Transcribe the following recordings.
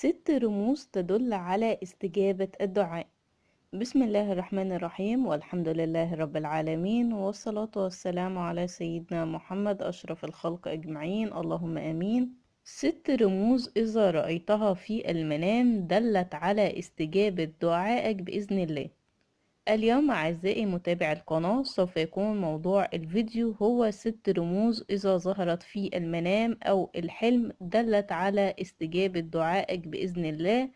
ست رموز تدل على استجابة الدعاء بسم الله الرحمن الرحيم والحمد لله رب العالمين والصلاة والسلام على سيدنا محمد أشرف الخلق أجمعين اللهم آمين ست رموز إذا رأيتها في المنام دلت على استجابة دعائك بإذن الله اليوم أعزائي متابعي القناة سوف يكون موضوع الفيديو هو ست رموز إذا ظهرت في المنام أو الحلم دلت على استجابة دعائك بإذن الله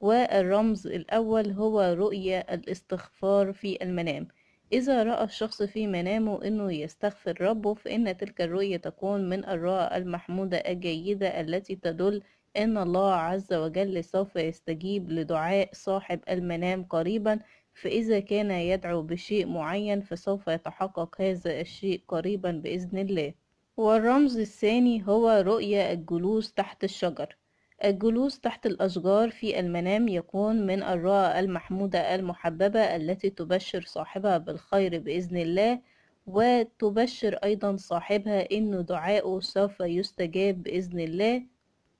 والرمز الأول هو رؤية الاستغفار في المنام إذا رأى الشخص في منامه أنه يستغفر ربه فإن تلك الرؤية تكون من الرؤى المحمودة الجيدة التي تدل أن الله عز وجل سوف يستجيب لدعاء صاحب المنام قريبا فإذا كان يدعو بشيء معين فسوف يتحقق هذا الشيء قريبا بإذن الله والرمز الثاني هو رؤية الجلوس تحت الشجر الجلوس تحت الأشجار في المنام يكون من الرؤى المحمودة المحببة التي تبشر صاحبها بالخير بإذن الله وتبشر أيضا صاحبها إن دعائه سوف يستجاب بإذن الله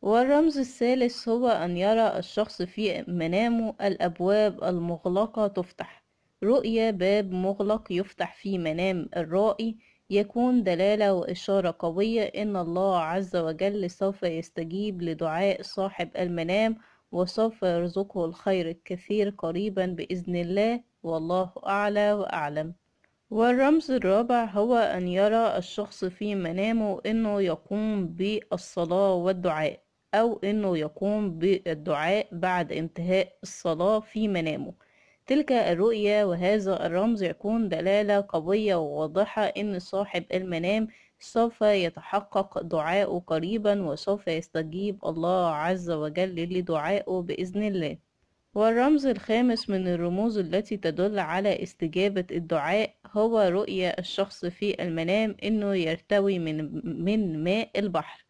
والرمز الثالث هو أن يرى الشخص في منامه الأبواب المغلقة تفتح رؤية باب مغلق يفتح في منام الرائي يكون دلالة وإشارة قوية إن الله عز وجل سوف يستجيب لدعاء صاحب المنام وسوف يرزقه الخير الكثير قريبا بإذن الله والله أعلى وأعلم والرمز الرابع هو أن يرى الشخص في منامه أنه يقوم بالصلاة والدعاء أو أنه يقوم بالدعاء بعد انتهاء الصلاة في منامه تلك الرؤية وهذا الرمز يكون دلالة قوية وواضحة أن صاحب المنام سوف يتحقق دعاءه قريبا وسوف يستجيب الله عز وجل لدعائه بإذن الله والرمز الخامس من الرموز التي تدل على استجابة الدعاء هو رؤية الشخص في المنام أنه يرتوي من, من ماء البحر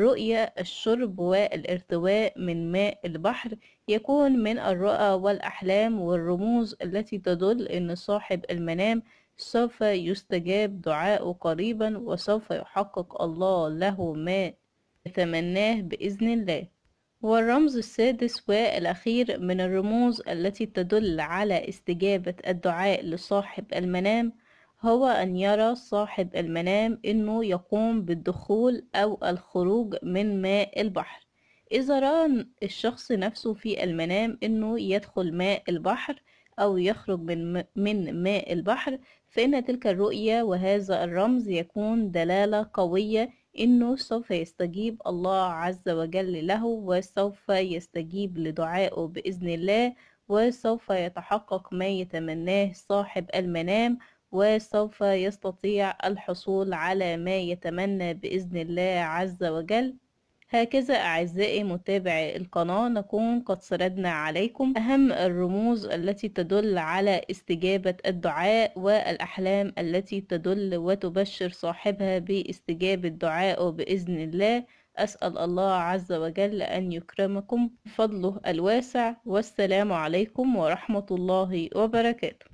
رؤية الشرب والارتواء من ماء البحر يكون من الرؤى والأحلام والرموز التي تدل أن صاحب المنام سوف يستجاب دعاءه قريبا وسوف يحقق الله له ما يتمناه بإذن الله والرمز السادس والأخير من الرموز التي تدل على استجابة الدعاء لصاحب المنام هو أن يرى صاحب المنام أنه يقوم بالدخول أو الخروج من ماء البحر إذا رأى الشخص نفسه في المنام أنه يدخل ماء البحر أو يخرج من, ماء البحر فإن تلك الرؤية وهذا الرمز يكون دلالة قوية إنه سوف يستجيب الله عز وجل له وسوف يستجيب لدعائه بإذن الله وسوف يتحقق ما يتمناه صاحب المنام وسوف يستطيع الحصول على ما يتمنى بإذن الله عز وجل هكذا أعزائي متابعي القناة نكون قد سردنا عليكم أهم الرموز التي تدل على استجابة الدعاء والأحلام التي تدل وتبشر صاحبها باستجابة دعائه بإذن الله أسأل الله عز وجل أن يكرمكم بفضله الواسع والسلام عليكم ورحمة الله وبركاته